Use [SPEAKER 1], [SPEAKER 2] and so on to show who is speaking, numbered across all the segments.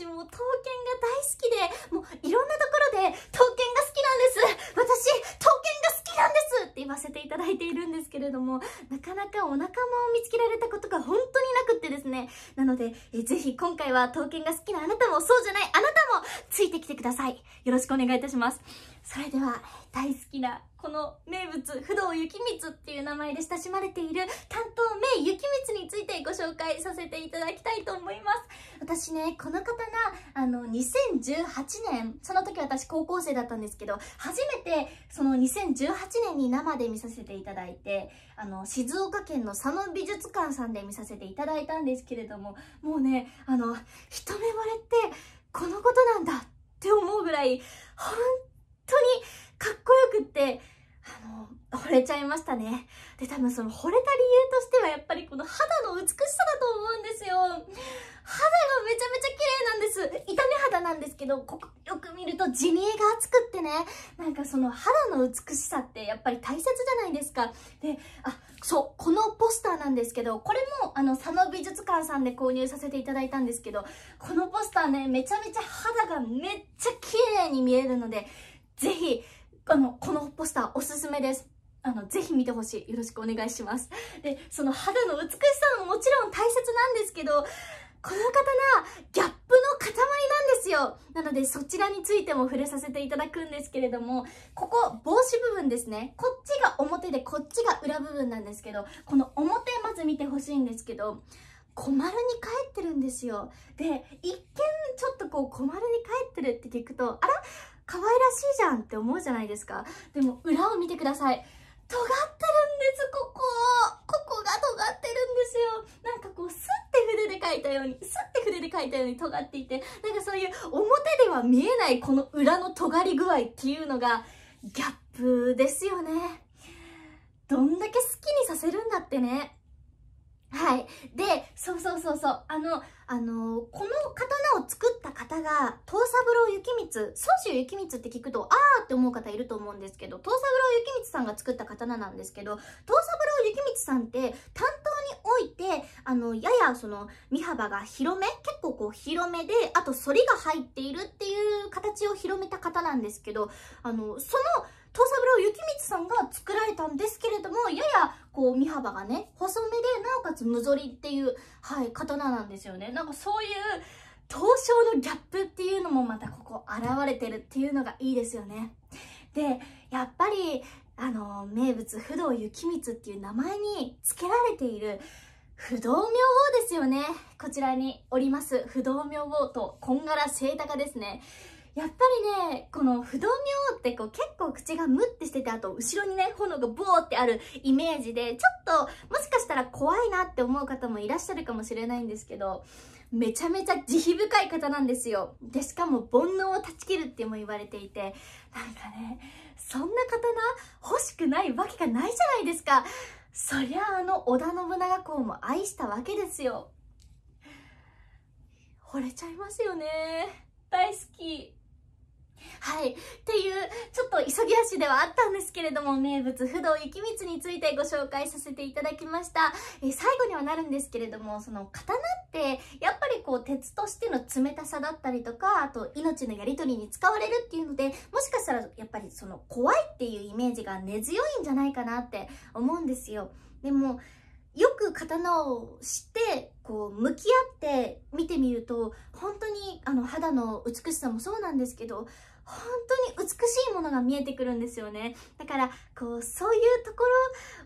[SPEAKER 1] 私もう刀剣が大好きで、もういろんなところで刀剣が好きなんです私、刀剣が好きなんですって言わせていただいているんですけれども、なかなかお仲間を見つけられたことが本当になくってですね。なので、えぜひ今回は刀剣が好きなあなたも、そうじゃないあなたも、ついてきてください。よろしくお願いいたします。それでは大好きなこの名物不動雪光っていう名前で親しまれている担当名雪光についてご紹介させていただきたいと思います私ねこの方があの2018年その時私高校生だったんですけど初めてその2018年に生で見させていただいてあの静岡県の佐野美術館さんで見させていただいたんですけれどももうねあの一目惚れってこのことなんだって思うぐらい本当くって、あの、惚れちゃいましたね。で、多分その惚れた理由としてはやっぱりこの肌の美しさだと思うんですよ。肌がめちゃめちゃ綺麗なんです。痛み肌なんですけど、こよく見ると地味が厚くってね、なんかその肌の美しさってやっぱり大切じゃないですか。で、あ、そう、このポスターなんですけど、これもあの佐野美術館さんで購入させていただいたんですけど、このポスターね、めちゃめちゃ肌がめっちゃ綺麗に見えるので、ぜひ、あのこのポスターおすすめですあのぜひ見てほしいよろしくお願いしますでその肌の美しさももちろん大切なんですけどこの刀ギャップの塊なんですよなのでそちらについても触れさせていただくんですけれどもここ帽子部分ですねこっちが表でこっちが裏部分なんですけどこの表まず見てほしいんですけど小丸に帰ってるんですよで一見ちょっとこう小丸に帰ってるって聞くとあら可愛らしいじゃんって思うじゃないですか。でも裏を見てください。尖ってるんです、ここ。ここが尖ってるんですよ。なんかこう、スッて筆で書いたように、スッて筆で書いたように尖っていて、なんかそういう表では見えないこの裏の尖り具合っていうのが、ギャップですよね。どんだけ好きにさせるんだってね。はい。で、そうそうそうそう。あの、あのー、この刀を作った方が、東三郎幸光、宗州幸光って聞くと、あーって思う方いると思うんですけど、東三郎幸光さんが作った刀なんですけど、東三郎幸光さんって、担当において、あの、ややその、身幅が広め、結構こう広めで、あと反りが入っているっていう形を広めた方なんですけど、あの、その、東三郎幸光さんが作られたんですけれども、やや、こう身幅がね細めでなおかつ無ぞりっていう、はい、刀なんですよねなんかそういう東証のギャップっていうのもまたここ現れてるっていうのがいいですよねでやっぱりあの名物不動幸光っていう名前に付けられている不動明王ですよねこちらにおります不動明王とこんがら清鷹ですねやっぱりね、この不動明王ってこう結構口がムってしてて、あと後ろにね、炎がボーってあるイメージで、ちょっともしかしたら怖いなって思う方もいらっしゃるかもしれないんですけど、めちゃめちゃ慈悲深い方なんですよ。で、しかも煩悩を断ち切るっても言われていて、なんかね、そんな刀欲しくないわけがないじゃないですか。そりゃあの織田信長公も愛したわけですよ。惚れちゃいますよね。大好き。はい。っていう、ちょっと急ぎ足ではあったんですけれども、名物、不動雪光についてご紹介させていただきました。え最後にはなるんですけれども、その刀って、やっぱりこう、鉄としての冷たさだったりとか、あと、命のやり取りに使われるっていうので、もしかしたら、やっぱりその、怖いっていうイメージが根強いんじゃないかなって思うんですよ。でも、よく刀をしてこう向き合って見てみると本あの肌の美しさもそうなんですけど本当に美しいものが見えてくるんですよねだからこうそういうとこ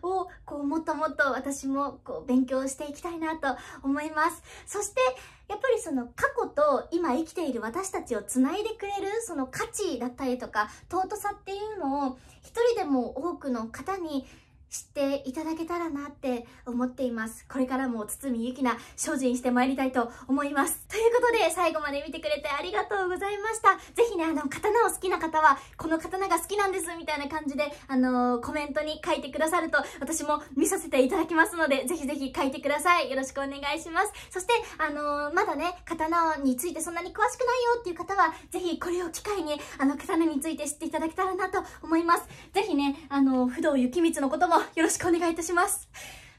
[SPEAKER 1] ろをこうもっともっと私もこう勉強していきたいなと思いますそしてやっぱりその過去と今生きている私たちをつないでくれるその価値だったりとか尊さっていうのを一人でも多くの方に知っていただけたらなって思っています。これからも堤ゆきな精進してまいりたいと思います。ということで最後まで見てくれてありがとうございました。ぜひね、あの、刀を好きな方は、この刀が好きなんですみたいな感じで、あのー、コメントに書いてくださると私も見させていただきますので、ぜひぜひ書いてください。よろしくお願いします。そして、あのー、まだね、刀についてそんなに詳しくないよっていう方は、ぜひこれを機会に、あの、刀について知っていただけたらなと思います。ぜひね、あのー、不動幸光のことももよろしくお願いいたします。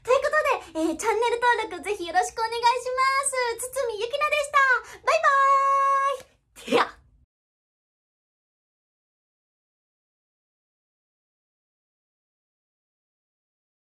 [SPEAKER 1] ということで、えー、チャンネル登録ぜひよろしくお願いします。つつみゆき